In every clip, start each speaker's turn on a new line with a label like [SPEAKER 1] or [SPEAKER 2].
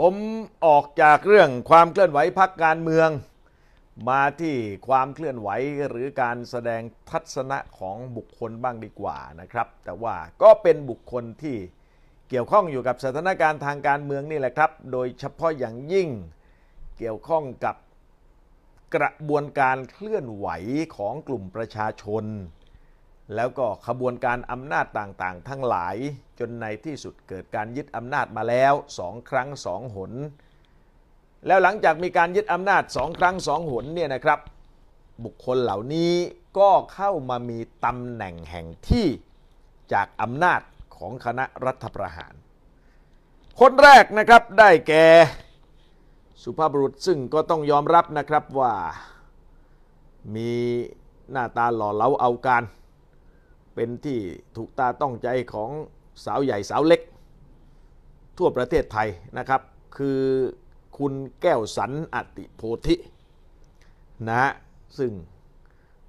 [SPEAKER 1] ผมออกจากเรื่องความเคลื่อนไหวพักการเมือง มาที่ความเคลื่อนไหวหรือการแสดงทัศนะของบุคคลบ้างดีกว่านะครับ แต่ว่าก็เป็นบุคคลที่เกี่ยวข้องอยู่กับสถานการณ์ทางการเมืองนี่แหละครับ โดยเฉพาะอย่างยิ่ง เกี่ยวข้องกับกระบวนการเคลื่อนไหวของกลุ่มประชาชนแล้วก็ขบวนการอำนาจต่างๆทั้งหลายจนในที่สุดเกิดการยึดอำนาจมาแล้วสองครั้งสองหน แล้วหลังจากมีการยึดอำนาจสองครั้งสองหนเนี่ยนะครับ บุคคลเหล่านี้ก็เข้ามามีตำแหน่งแห่งที่จากอำนาจของคณะรัฐประหาร คนแรกนะครับได้แก่สุภาพบุรุษซึ่งก็ต้องยอมรับนะครับว่ามีหน้าตาหล่อเล้าเอาการเป็นที่ถูกตาต้องใจของสาวใหญ่สาวเล็ก ทั่วประเทศไทยนะครับ คือคุณแก้วสันอติโพธินะฮะซึ่ง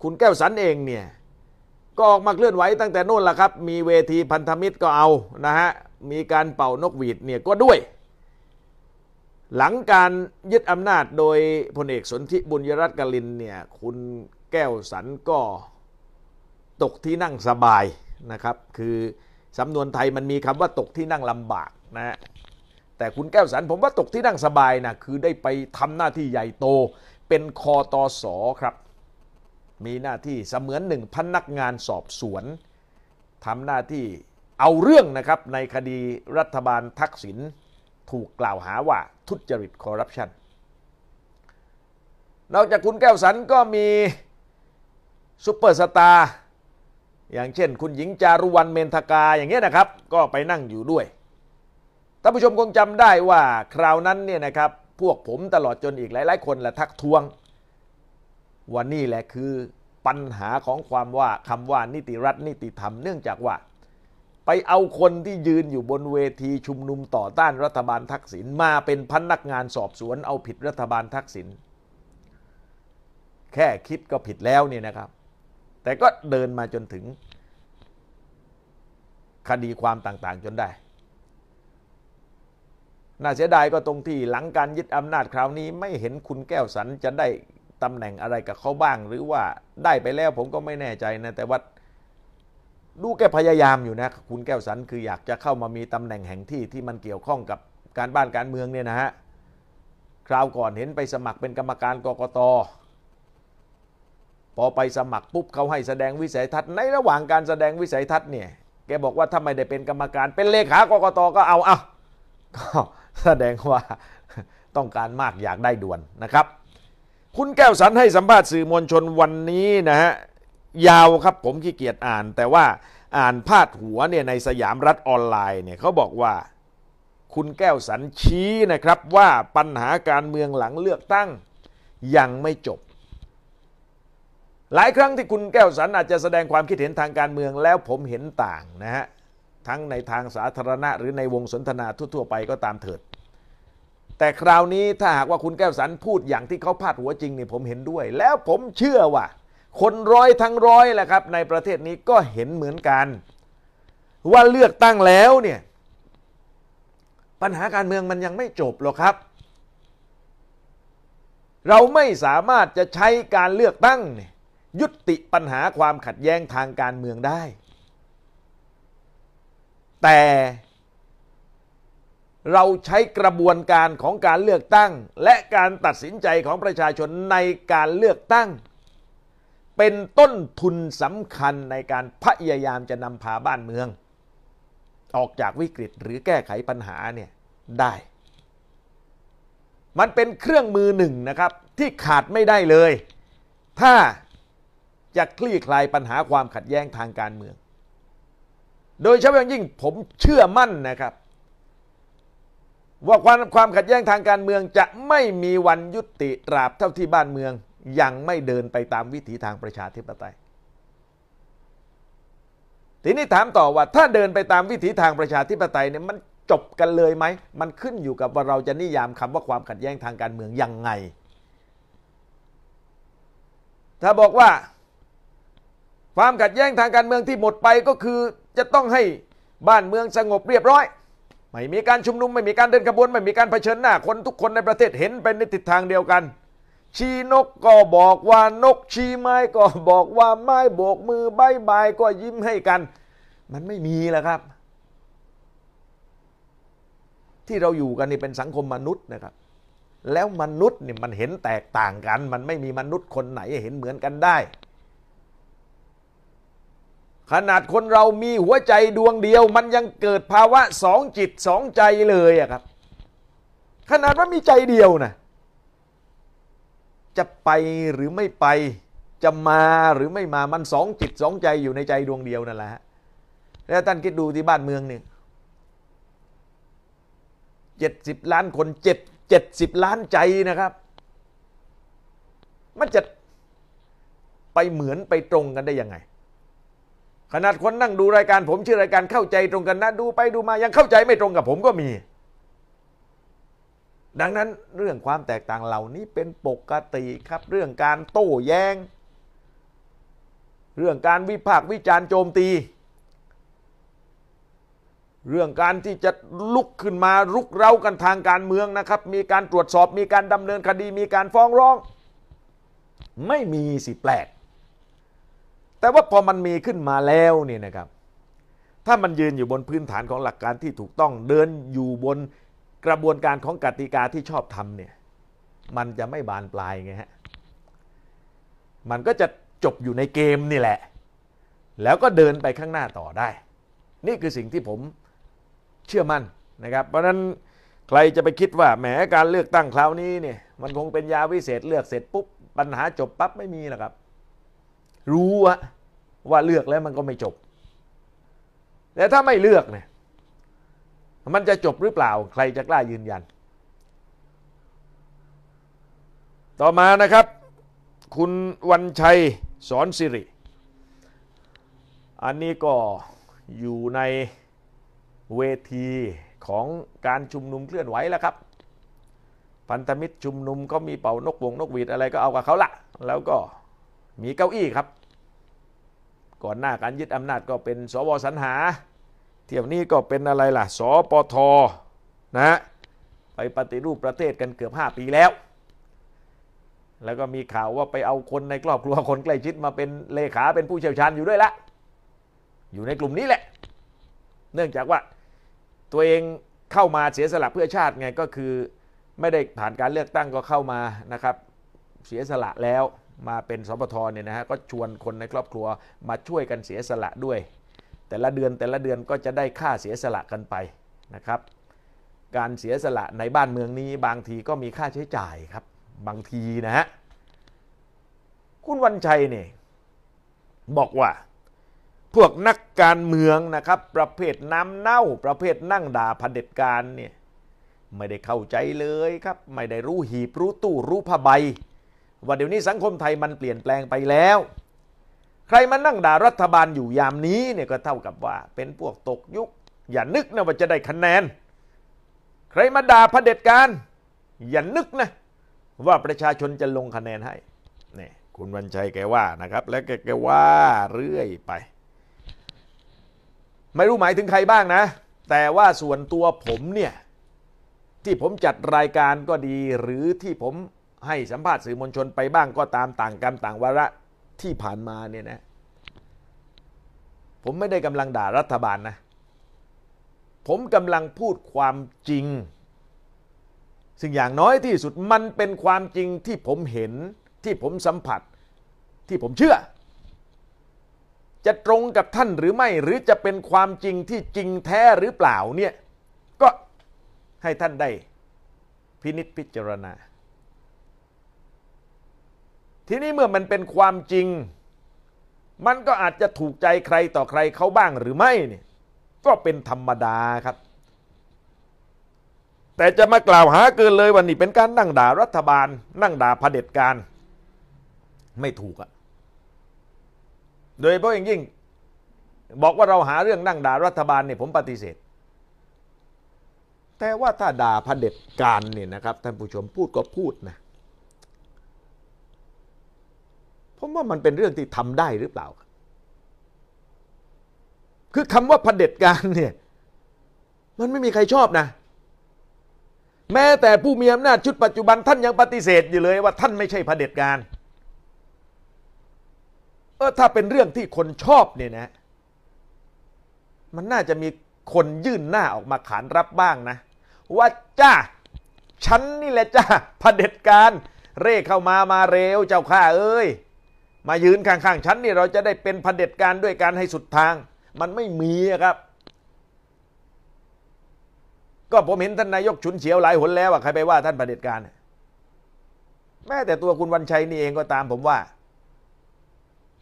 [SPEAKER 1] คุณแก้วสันเองเนี่ย ก็ออกมาเคลื่อนไหวตั้งแต่นู่นละครับ มีเวทีพันธมิตรก็เอานะฮะ มีการเป่านกหวีดเนี่ยก็ด้วย หลังการยึดอำนาจโดยพลเอกสนธิบุญยรัตน์กลินเนี่ย คุณแก้วสันก็ตกที่นั่งสบายนะครับคือสำนวนไทยมันมีคำว่าตกที่นั่งลำบากนะฮะแต่คุณแก้วสันผมว่าตกที่นั่งสบายนะคือได้ไปทำหน้าที่ใหญ่โต เป็นคอตอสอครับมีหน้าที่เสมือนหนึ่งพนักงานสอบสวนทำหน้าที่เอาเรื่องนะครับในคดีรัฐบาลทักษิณถูกกล่าวหาว่าทุจริตคอร์รัปชันนอกจากคุณแก้วสันก็มีซูเปอร์สตาร์อย่างเช่น คุณหญิงจารุวรรณเมนทกาอย่างเงี้ยนะครับ ก็ไปนั่งอยู่ด้วยท่านผู้ชมคงจำได้ว่าคราวนั้นเนี่ยนะครับพวกผมตลอดจนอีกหลาย ๆ คนและทักท้วงว่านี่แหละคือปัญหาของความว่าคำว่านิติรัฐ นิติธรรมเนื่องจากว่า ไปเอาคนที่ยืนอยู่บนเวทีชุมนุมต่อต้านรัฐบาลทักษิณมาเป็นพนักงานสอบสวนเอาผิดรัฐบาลทักษิณแค่คิดก็ผิดแล้วเนี่ยนะครับแต่ก็เดินมาจนถึงคดีความต่าง ๆ จนได้ น่าเสียดายก็ตรงที่ หลังการยึดอำนาจคราวนี้ ไม่เห็นคุณแก้วสันจะได้ตำแหน่งอะไรกับเขาบ้าง หรือว่าได้ไปแล้วผมก็ไม่แน่ใจนะแต่ว่าดูแกพยายามอยู่นะ คุณแก้วสันคืออยากจะเข้ามามีตำแหน่งแห่งที่ที่มันเกี่ยวข้องกับการบ้านการเมืองเนี่ยนะฮะคราวก่อนเห็นไปสมัครเป็นกรรมการกรกตพอไปสมัครปุ๊บเขาให้แสดงวิสัยทัศน์ในระหว่างการแสดงวิสัยทัศน์เนี่ยแกบอกว่าถ้าไม่ได้เป็นกรรมการเป็นเลขากกตก็เอาเอาก็แสดงว่าต้องการมากอยากได้ด่วนนะครับ คุณแก้วสันให้สัมภาษณ์สื่อมวลชนวันนี้นะฮะยาวครับผมขี้เกียจอ่าน แต่ว่าอ่านพาดหัวเนี่ยในสยามรัฐออนไลน์ เนี่ยเขาบอกว่า คุณแก้วสันชี้นะครับว่าปัญหาการเมืองหลังเลือกตั้งยังไม่จบหลายครั้งที่คุณแก้วสันอาจจะแสดงความคิดเห็นทางการเมืองแล้วผมเห็นต่าง นะฮะ ทั้งในทางสาธารณะหรือในวงสนทนาทั่วๆไป ก็ตามเถิด แต่คราวนี้ถ้าหากว่าคุณแก้วสันพูดอย่างที่เขาพาดหัวจริงเนี่ยผมเห็นด้วย แล้วผมเชื่อว่า คนร้อยทั้งร้อยแหละครับ ในประเทศนี้ก็เห็นเหมือนกัน ว่าเลือกตั้งแล้วเนี่ยปัญหาการเมืองมันยังไม่จบหรอกครับ เราไม่สามารถจะใช้การเลือกตั้งเนี่ยยุติปัญหาความขัดแย้ง ทางการเมืองได้ แต่เราใช้กระบวนการของการเลือกตั้งและการตัดสินใจของประชาชนในการเลือกตั้ง เป็นต้นทุนสำคัญในการพยายามจะนำพาบ้านเมือง ออกจากวิกฤตหรือแก้ไขปัญหาเนี่ยได้ มันเป็นเครื่องมือหนึ่งนะครับที่ขาดไม่ได้เลยถ้าจะคลี่คลายปัญหาความขัดแย้งทางการเมือง โดยเฉพาะอย่างยิ่งผมเชื่อมั่นนะครับ ว่าความความขัดแย้งทางการเมืองจะไม่มีวันยุติตราบเท่าที่บ้านเมืองยังไม่เดินไปตามวิถีทางประชาธิปไตยทีนี้ถามต่อว่าถ้าเดินไปตามวิถีทางประชาธิปไตยเนี่ยมันจบกันเลยไหมมันขึ้นอยู่กับว่าเราจะนิยามคำว่าความขัดแย้งทางการเมืองยังไง ถ้าบอกว่าความขัดแย้งทางการเมืองที่หมดไปก็คือจะต้องให้บ้านเมืองสงบเรียบร้อย ไม่มีการชุมนุมไม่มีการเดินขบวนไม่มีการเผชิญหน้าคนทุกคนในประเทศเห็นเป็นในทิศทางเดียวกัน ชี้นกก็บอกว่านกชี้ไม้ก็บอกว่า ไม้โบกมือบายบายก็ยิ้มให้กัน มันไม่มีแล้วครับ ที่เราอยู่กันนี่เป็นสังคมมนุษย์นะครับ แล้วมนุษย์เนี่ยมันเห็นแตกต่างกัน มันไม่มีมนุษย์คนไหนเห็นเหมือนกันได้ขนาดคนเรามีหัวใจดวงเดียวมันยังเกิดภาวะสองจิตสองใจเลยอะครับ ขนาดว่ามีใจเดียวนะจะไปหรือไม่ไปจะมาหรือไม่มามันสองจิตสองใจอยู่ในใจดวงเดียวนั่นแหละฮะแล้วท่านคิดดูที่บ้านเมืองเนี่ยเจ็ดสิบล้านคนเจ็ดเจ็ดสิบล้านใจนะครับ มันจะไปเหมือนไปตรงกันได้ยังไงขนาดคนนั่งดูรายการผมชื่อรายการเข้าใจตรงกันนะดูไปดูมายังเข้าใจไม่ตรงกับผมก็มี ดังนั้นเรื่องความแตกต่างเหล่านี้เป็นปกติครับ เรื่องการโต้แยง้งเรื่องการวิพากษ์วิจารณ์โจมตี เรื่องการที่จะลุกขึ้นมาลุกเร้ากันทางการเมืองนะครับ มีการตรวจสอบมีการดำเนินคดีมีการฟ้องร้อง ไม่มีสิแปลกแต่ว่าพอมันมีขึ้นมาแล้วเนี่ยนะครับ ถ้ามันยืนอยู่บนพื้นฐานของหลักการที่ถูกต้องเดินอยู่บนกระบวนการของกติกาที่ชอบทำเนี่ย มันจะไม่บานปลายไงฮะมันก็จะจบอยู่ในเกมนี่แหละ แล้วก็เดินไปข้างหน้าต่อได้ นี่คือสิ่งที่ผมเชื่อมั่นนะครับ เพราะนั้นใครจะไปคิดว่า แหมการเลือกตั้งคราวนี้เนี่ยมันคงเป็นยาวิเศษเลือกเสร็จปุ๊บปัญหาจบปั๊บไม่มีหรอกครับ รู้อะว่าเลือกแล้วมันก็ไม่จบ แต่ถ้าไม่เลือกเนี่ย มันจะจบหรือเปล่า ใครจะกล้ายืนยัน ต่อมานะครับ คุณวันชัยสอนสิริ อันนี้ก็อยู่ในเวทีของการชุมนุมเคลื่อนไหวแล้วครับ พันธมิตรชุมนุมก็มีเป่านกวงนกหวีดอะไรก็เอากับเขาละ แล้วก็มีเก้าอี้ครับก่อนหน้าการยึดอำนาจก็เป็นสวสรรหา เที่ยวนี้ก็เป็นอะไรล่ะสปทนะไปปฏิรูปประเทศกันเกือบ 5 ปีแล้ว แล้วก็มีข่าวว่าไปเอาคนในครอบครัวคนใกล้ชิดมาเป็นเลขาเป็นผู้เชี่ยวชาญอยู่ด้วยละ อยู่ในกลุ่มนี้แหละ เนื่องจากว่าตัวเองเข้ามาเสียสละเพื่อชาติไงก็คือ ไม่ได้ผ่านการเลือกตั้งก็เข้ามานะครับ เสียสละแล้วมาเป็นสปทเนี่ยนะฮะก็ชวนคนในครอบครัวมาช่วยกันเสียสละด้วย แต่ละเดือนแต่ละเดือนก็จะได้ค่าเสียสละกันไปนะครับ การเสียสละ ในบ้านเมืองนี้บางทีก็มีค่าใช้จ่ายครับบางทีนะฮะคุณวันชัยเนี่ยบอกว่าพวกนักการเมืองนะครับ ประเภทน้ำเน่า ประเภทนั่งด่าเผด็จการเนี่ยไม่ได้เข้าใจเลยครับ ไม่ได้รู้หีบ รู้ตู้รู้ผ้าใบว่าเดี๋ยวนี้สังคมไทยมันเปลี่ยนแปลงไปแล้ว ใครมานั่งด่ารัฐบาลอยู่ยามนี้เนี่ยก็เท่ากับว่าเป็นพวกตกยุค อย่านึกนะว่าจะได้คะแนน ใครมาด่าเผด็จการ อย่านึกนะว่าประชาชนจะลงคะแนนให้นี่คุณวันชัยแกว่านะครับ และแกแกว่าเรื่อยไป ไม่รู้หมายถึงใครบ้างนะ แต่ว่าส่วนตัวผมเนี่ย ที่ผมจัดรายการก็ดีหรือที่ผมให้สัมภาษณ์สื่อมวลชนไปบ้างก็ตามต่างกรรมต่างวาระที่ผ่านมาเนี่ยนะผมไม่ได้กำลังด่ารัฐบาลนะ ผมกำลังพูดความจริงสิ่งอย่างน้อยที่สุดมันเป็นความจริงที่ผมเห็นที่ผมสัมผัสที่ผมเชื่อ จะตรงกับท่านหรือไม่หรือจะเป็นความจริงที่จริงแท้หรือเปล่าเนี่ยก็ให้ท่านได้พินิษพิจารณาทีนี้เมื่อมันเป็นความจริง มันก็อาจจะถูกใจใครต่อใครเขาบ้างหรือไม่เนี่ยก็เป็นธรรมดาครับ แต่จะมากล่าวหาเกินเลยวันนี้เป็นการนั่งด่ารัฐบาล นั่งด่าเผด็จการไม่ถูกอะโดยเพราะอย่างยิ่งบอกว่าเราหาเรื่องนั่งด่ารัฐบาลเนี่ยผมปฏิเสธ แต่ว่าถ้าด่าเผด็จการเนี่ยนะครับ ท่านผู้ชมพูดก็พูดนะผมว่ามันเป็นเรื่องที่ทำได้หรือเปล่า คือคำว่าเผด็จการเนี่ย มันไม่มีใครชอบนะ แม้แต่ผู้มีอำนาจชุดปัจจุบันท่านยังปฏิเสธอยู่เลย ว่าท่านไม่ใช่เผด็จการเออถ้าเป็นเรื่องที่คนชอบเนี่ยนะ มันน่าจะมีคนยื่นหน้าออกมาขานรับบ้างนะ ว่าจ้า ฉันนี่แหละจ้าเผด็จการ เร่เข้ามามาเร็ว เจ้าข้าเอ้ยมายืนข้างๆฉันนี่เราจะได้เป็นผดเด็จการ ด้วยการให้สุดทาง มันไม่มีครับ ก็ผมเห็นท่านนายกฉุนเฉียวหลายหนแล้วอะใครไปว่าท่านผดเด็จการ แม้แต่ตัวคุณวันชัยนี่เองก็ตามผมว่า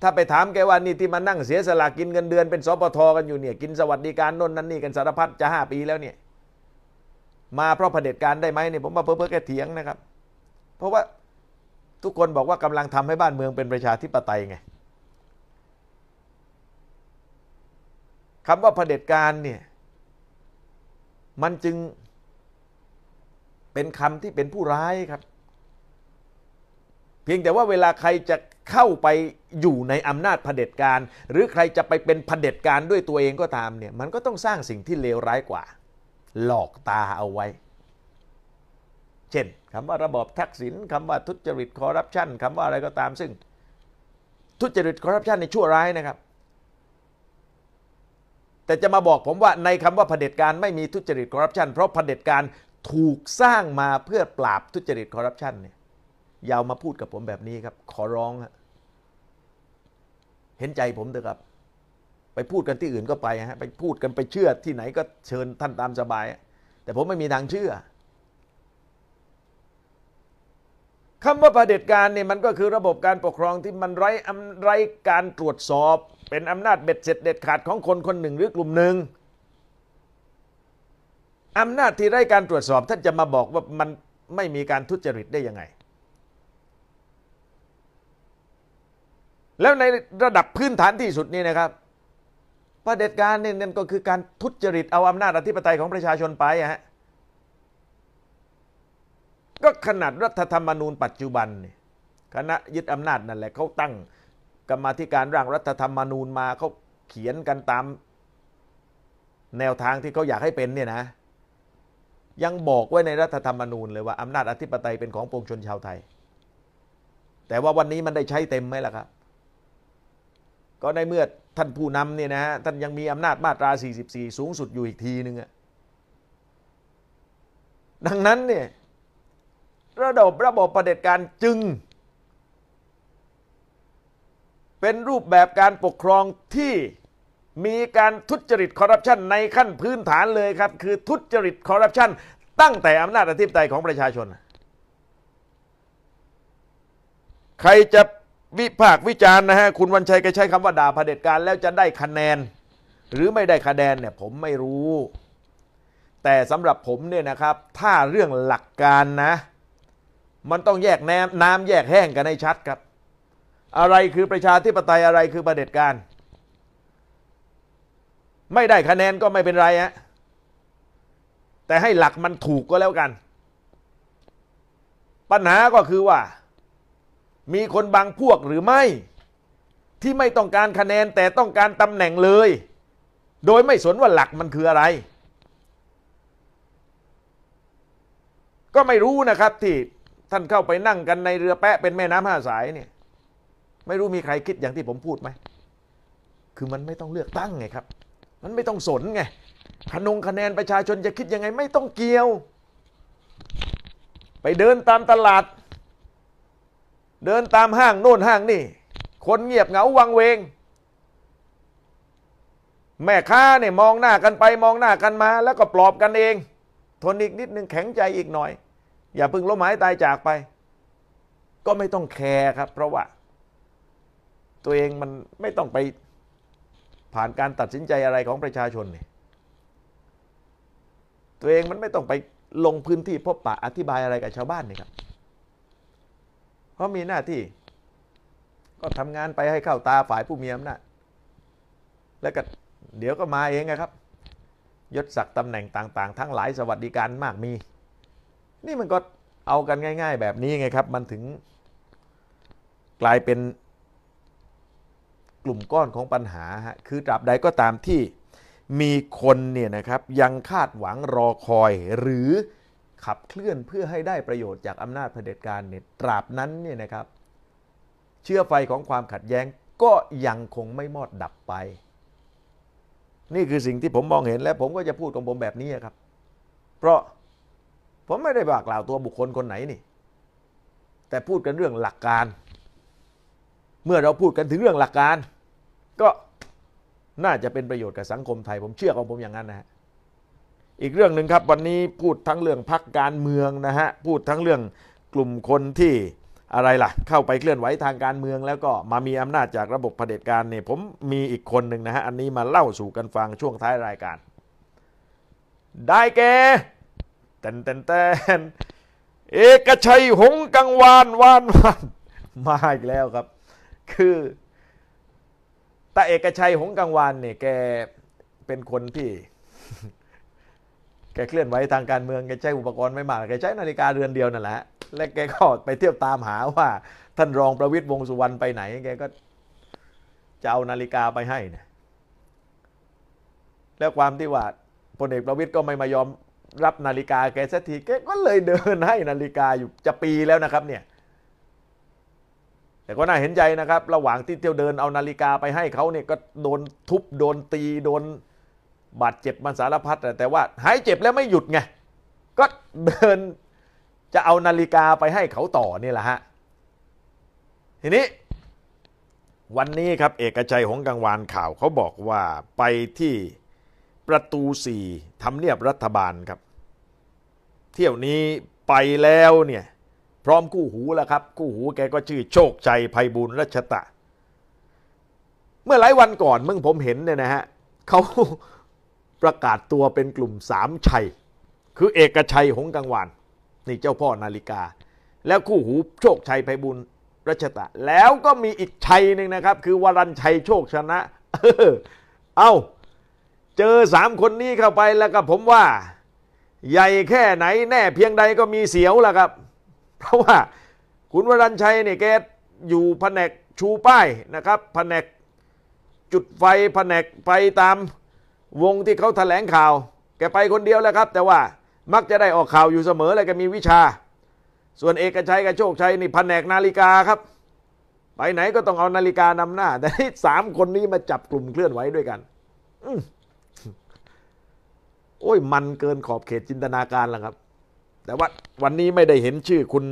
[SPEAKER 1] ถ้าไปถามแกว่านี่ที่มานั่งเสียสละกินเงินเดือน เป็นสปทกันอยู่เนี่ย กินสวัสดิการน่นนั่นนี่กันสารพัดจะห้าปีแล้วเนี่ยมาเพราะเผด็จการได้ไหมเนี่ยผมมาเพิ่มเพิ่มแกเถียงนะครับ เพราะว่าทุกคนบอกว่ากำลังทำให้บ้านเมืองเป็นประชาธิปไตยไงคำว่าเผด็จการเนี่ย มันจึงเป็นคำที่เป็นผู้ร้ายครับ เพียงแต่ว่าเวลาใครจะเข้าไปอยู่ในอำนาจเผด็จการ หรือใครจะไปเป็นเผด็จการด้วยตัวเองก็ตามเนี่ย มันก็ต้องสร้างสิ่งที่เลวร้ายกว่า หลอกตาเอาไว้ช่นคำว่าระบอบทักษิณคำว่าทุจริตคอร์รัปชันคำว่าอะไรก็ตาม ซึ่ง ทุจริตคอร์รัปชันในชั่วร้ายนะครับ แต่จะมาบอกผมว่าในคำว่าเผด็จการ ไม่มีทุจริตคอร์รัปชันเพราะเผด็จการถูกสร้างมาเพื่อปราบทุจริตคอร์รัปชันเนี่ยยาวมาพูดกับผมแบบนี้ครับ ขอร้อง เห็นใจผมเถอะครับ ไปพูดกันที่อื่นก็ไปฮะไปพูดกันไปเชื่อที่ไหนก็เชิญท่านตามสบาย แต่ผมไม่มีทางเชื่อคำว่าเผด็จการเนี่ยมันก็คือระบบการปกครองที่มันไร้อไร้การตรวจสอบ เป็นอำนาจเบ็ดเสร็จเด็ดขาดของคนคนหนึ่งหรือกลุ่มหนึ่งอำนาจที่ไร้การตรวจสอบท่านจะมาบอกว่ามันไม่มีการทุจริตได้ยังไง แล้วในระดับพื้นฐานที่สุดนี่นะครับ ประเด็จการเนี่ยนั่นก็คือการทุจริตเอาอำนาจอธิปไตยของประชาชนไปฮะก็ขนาดรัฐธรรมนูญปัจจุบันเนี่ยคณะยึดอำนาจนั่นแหละเขาตั้งกรรมธิการร่างรัฐธรรมนูญมาเขาเขียนกันตามแนวทางที่เขาอยากให้เป็นเนี่ยนะ ยังบอกไว้ในรัฐธรรมนูญเลยว่าอำนาจอธิปไตยเป็นของปวงชนชาวไทย แต่ว่าวันนี้มันได้ใช้เต็มไหมล่ะครับ ก็ในเมื่อท่านผู้นำเนี่ยนะท่านยังมีอำนาจมาตรา 44 สูงสุดอยู่อีกทีนึงอะดังนั้นเนี่ยระับระบบะเผด็จการจึงเป็นรูปแบบการปกครองที่มีการทุจริตคอร์รัปชันในขั้นพื้นฐานเลยครับ คือทุจริตคอร์รัปชันตั้งแต่อำนาจอธิปไตยของประชาชน ใครจะวิพากษ์วิจารณ์นะฮะคุณวันชัย ก็ใช้คำว่าด่าเผด็จการแล้วจะได้คะแนน หรือไม่ได้คะแนนเนี่ยผมไม่รู้ แต่สำหรับผมเนี่ยนะครับ ถ้าเรื่องหลักการนะมันต้องแยกน้ำน้ำแยกแห้งกันให้ชัดครับอะไรคือประชาธิปไตยอะไรคือประเด็จการไม่ได้คะแนนก็ไม่เป็นไรฮะแต่ให้หลักมันถูกก็แล้วกัน ปัญหาก็คือว่า มีคนบางพวกหรือไม่ที่ไม่ต้องการคะแนนแต่ต้องการตำแหน่งเลย โดยไม่สนว่าหลักมันคืออะไร ก็ไม่รู้นะครับที่ท่านเข้าไปนั่งกันในเรือแปะเป็นแม่น้ำห้าสายเนี่ยไม่รู้มีใครคิดอย่างที่ผมพูดไหมคือมันไม่ต้องเลือกตั้งไงครับมันไม่ต้องสนไงคนงคะแนนประชาชนจะคิดยังไง ไม่ต้องเกี่ยว ไปเดินตามตลาด เดินตามห้างโน่นห้างนี่คนเงียบเหงาวังเวง แม่ค้าเนี่ยมองหน้ากันไปมองหน้ากันมา แล้วก็ปลอบกันเอง ทนอีกนิดนึงแข็งใจอีกหน่อยอย่าพึ่งล้มหายตายจากไป ก็ไม่ต้องแคร์ครับ เพราะว่า ตัวเองมันไม่ต้องไปผ่านการตัดสินใจอะไรของประชาชนเนี่ยตัวเองมันไม่ต้องไปลงพื้นที่พบปะอธิบายอะไรกับชาวบ้านนี่ครับเพราะมีหน้าที่ก็ทำงานไปให้เข้าตาฝ่ายผู้มีอำนาจแล้วก็เดี๋ยวก็มาเองนะครับ ยศศักดิ์ตำแหน่งต่างๆ ทั้งหลายสวัสดิการมากมีนี่มันก็เอากันง่ายๆแบบนี้ไงครับ มันถึงกลายเป็นกลุ่มก้อนของปัญหาฮะ คือตราบใดก็ตามที่มีคนเนี่ยนะครับยังคาดหวังรอคอยหรือขับเคลื่อนเพื่อให้ได้ประโยชน์จากอำนาจเผด็จการเนี่ยตราบนั้นเนี่ยนะครับ เชื้อไฟของความขัดแย้งก็ยังคงไม่มอดดับไป นี่คือสิ่งที่ผมมองเห็นและผมก็จะพูดของผมแบบนี้ครับเพราะผมไม่ได้บอากล่าวตัวบุคคลคนไหนนี่ แต่พูดกันเรื่องหลักการ เมื่อเราพูดกันถึงเรื่องหลักการ ก็น่าจะเป็นประโยชน์กับสังคมไทย ผมเชื่อของผมอย่างนั้นนะฮะอีกเรื่องหนึ่งครับ วันนี้พูดทั้งเรื่องพักการเมืองนะฮะพูดทั้งเรื่องกลุ่มคนที่อะไรล่ะ เข้าไปเคลื่อนไหวทางการเมือง แล้วก็มามีอำนาจจากระบบะเผด็จการเนี่ยผมมีอีกคนหนึ่งนะฮะอันนี้มาเล่าสู่กันฟังช่วงท้ายรายการ ได้แก่แตนแตนแตนเอกชัยหงกังวานวานวานมาอีกแล้วครับคือตาเอกชัยหงกังวานเนี่ยแกเป็นคนที่ แกเคลื่อนไหวทางการเมืองแกใช้อุปกรณ์ไม่มากแกใช้นาฬิกาเรือนเดียวนั่นแหละและแกก็ไปเที่ยวตามหาว่า ท่านรองประวิตยวงสุวรรณไปไหน แกก็จะเอานาฬิกาไปให้นะแล้วความที่ว่าพลเอกประวิตยก็ไม่มายอมรับนาฬิกาแกสักทีแกก็เลยเดินให้นาฬิกาอยู่จะปีแล้วนะครับเนี่ยแต่ก็น่าเห็นใจนะครับ ระหว่างที่เที่ยวเดินเอานาฬิกา ไปให้เขาเนี่ยก็โดนทุบโดนตีโดนบาดเจ็บมันสารพัดแต่ว่าหายเจ็บแล้วไม่หยุดไงก็เดินจะเอานาฬิกาไปให้เขาต่อนี่แหละฮะทีนี้ วันนี้ครับ เอกชัยของกังวานข่าวเขาบอกว่าไปที่ประตูสี่ทำเนียบรัฐบาลครับ เที่ยวนี้ไปแล้วเนี่ย พร้อมกู้หูแล้วครับกู้หูแกก็ชื่อโชคชัยภัยบุญรัชตะ เมื่อหลายวันก่อนเมื่อผมเห็นเนี่ยนะฮะเขาประกาศตัวเป็นกลุ่มสามชัย คือเอกชัยหงกังวานนี่เจ้าพ่อนาฬิกา แล้วคู่หูโชคชัยไพบุญรัชตะ แล้วก็มีอีกชัยหนึ่งนะครับ คือวรันชัยโชคชนะ เอ้าเจอสามคนนี้เข้าไปแล้วก็ ผมว่า ใหญ่แค่ไหนแน่ เพียงใดก็มีเสียวล่ะครับ เพราะว่า คุณวรัญชัยเนี่ยแกอยู่แผนกชูป้ายนะครับแผนกจุดไฟแผนกไปตามวงที่เขาแถลงข่าว แกไปคนเดียวแล้วครับ แต่ว่ามักจะได้ออกข่าวอยู่เสมอเลยแกมีวิชา ส่วนเอกชัยกับโชคชัยนี่แผนกนาฬิกาครับ ไปไหนก็ต้องเอานาฬิกานำหน้าแต่สามคนนี้มาจับกลุ่มเคลื่อนไหวด้วยกันอืโอ้ย มันเกินขอบเขตจินตนาการแล้วครับ แต่ว่าวันนี้ไม่ได้เห็นชื่อคุณ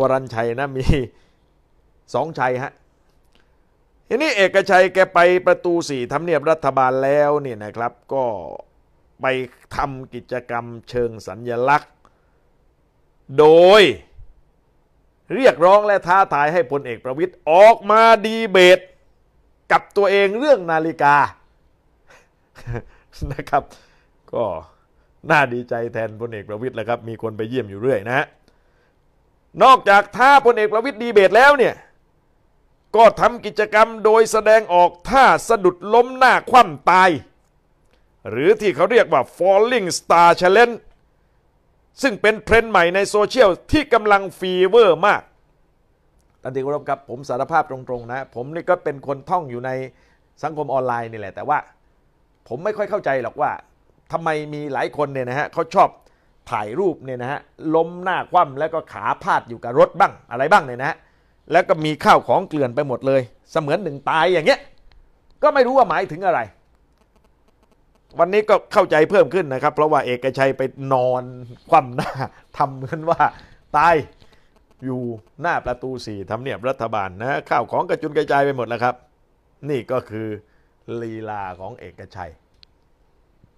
[SPEAKER 1] วรัญชัยนะ มีสองชัยฮะทีนี้เอกชัยแกไปประตูสี่ทำเนียบรัฐบาลแล้วเนี่ยนะครับ ก็ไปทำกิจกรรมเชิงสัญญลักษณ์ โดยเรียกร้องและท้าทายให้พลเอกประวิทย์ออกมาดีเบต กับตัวเองเรื่องนาฬิกานะครับก็น่าดีใจแทนพลเอกประวิตย์แล้วครับ มีคนไปเยี่ยมอยู่เรื่อยนะฮะ นอกจากท่าพลเอกประวิตย์ดีเบตแล้วเนี่ย ก็ทำกิจกรรมโดยแสดงออกท่าสะดุดล้มหน้าคว่ำตาย หรือที่เขาเรียกว่า falling star challenge ซึ่งเป็นเทรนด์ใหม่ในโซเชียลที่กำลังฟีเวอร์มากตันทีกรบครับผมสารภาพตรงๆนะ ผมนี่ก็เป็นคนท่องอยู่ในสังคมออนไลน์นี่แหละแต่ว่า ผมไม่ค่อยเข้าใจหรอกว่าทำไมมีหลายคนเนี่ยนะฮะเขาชอบถ่ายรูปเนี่ยนะฮะล้มหน้าคว่ำแล้วก็ขาพาดอยู่กับรถบ้างอะไรบ้างเนี่ยนะฮะแล้วก็มีข้าวของเกลื่อนไปหมดเลยเสมือนหนึ่งตายอย่างเงี้ยก็ไม่รู้ว่าหมายถึงอะไร วันนี้ก็เข้าใจเพิ่มขึ้นนะครับ เพราะว่าเอกชัยไปนอนคว่ำหน้าทำเหมือนว่าตายอยู่หน้าประตูสี่ทำเนียบรัฐบาลนะข้าวของกระจุนกระจายไปหมดแล้วครับ นี่ก็คือลีลาของเอกชัย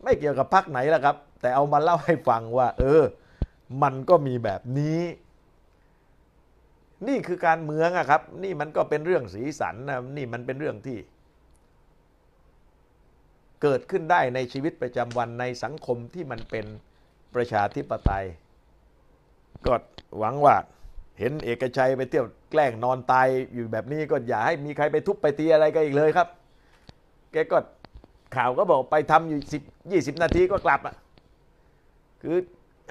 [SPEAKER 1] ไม่เกี่ยวกับพักไหนละครับ แต่เอามาเล่าให้ฟังว่า เออ มันก็มีแบบนี้ นี่คือการเมืองอะครับ นี่มันก็เป็นเรื่องสีสันนะนี่มันเป็นเรื่องที่ เกิดขึ้นได้ในชีวิตประจำวันในสังคมที่มันเป็นประชาธิปไตยก็หวังว่า เห็นเอกชัยไปเที่ยวแกล้งนอนตายอยู่แบบนี้ ก็อย่าให้มีใครไปทุบไปตีอะไรกันอีกเลยครับ แกก็ข่าวก็บอกไปทำอยู่สิบยี่สิบนาทีก็กลับอ่ะ คือ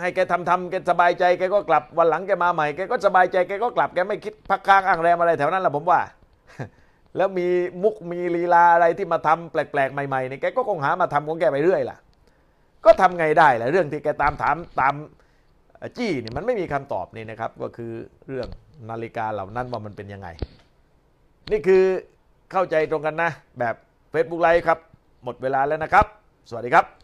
[SPEAKER 1] ให้แกทำทำแกสบายใจแกก็กลับวันหลังแกมาใหม่แกก็สบายใจแกก็กลับแกไม่คิดพักค้างอ่างแรมอะไรแถวนั้นแหละผมว่า แล้วมีมุกมีลีลาอะไรที่มาทำแปลกๆใหม่ๆเนี่ยแกก็คงหามาทำของแกไปเรื่อยล่ะ ก็ทำไงได้ล่ะเรื่องที่แกตามถามตามจี้เนี่ยมันไม่มีคำตอบนี่นะครับ ก็คือเรื่องนาฬิกาเหล่านั้นว่ามันเป็นยังไง นี่คือเข้าใจตรงกันนะแบบเฟซบุ๊กไลฟ์ครับหมดเวลาแล้วนะครับ สวัสดีครับ